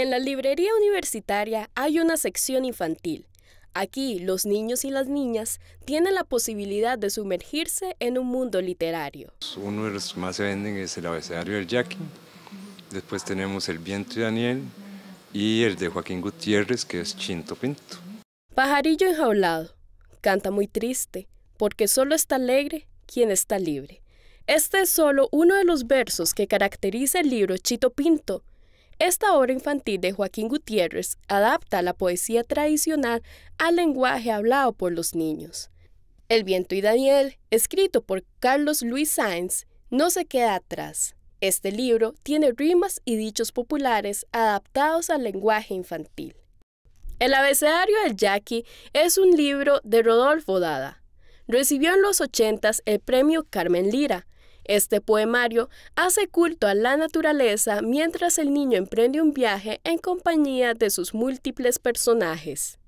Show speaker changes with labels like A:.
A: En la librería universitaria hay una sección infantil. Aquí los niños y las niñas tienen la posibilidad de sumergirse en un mundo literario.
B: Uno de los que más se venden es el abecedario del Jackie, después tenemos el viento de Daniel y el de Joaquín Gutiérrez que es Chinto Pinto.
A: Pajarillo enjaulado, canta muy triste, porque solo está alegre quien está libre. Este es solo uno de los versos que caracteriza el libro Chito Pinto, esta obra infantil de Joaquín Gutiérrez adapta la poesía tradicional al lenguaje hablado por los niños. El viento y Daniel, escrito por Carlos Luis Sáenz, no se queda atrás. Este libro tiene rimas y dichos populares adaptados al lenguaje infantil. El abecedario del Jackie es un libro de Rodolfo Dada. Recibió en los 80 el premio Carmen Lira, este poemario hace culto a la naturaleza mientras el niño emprende un viaje en compañía de sus múltiples personajes.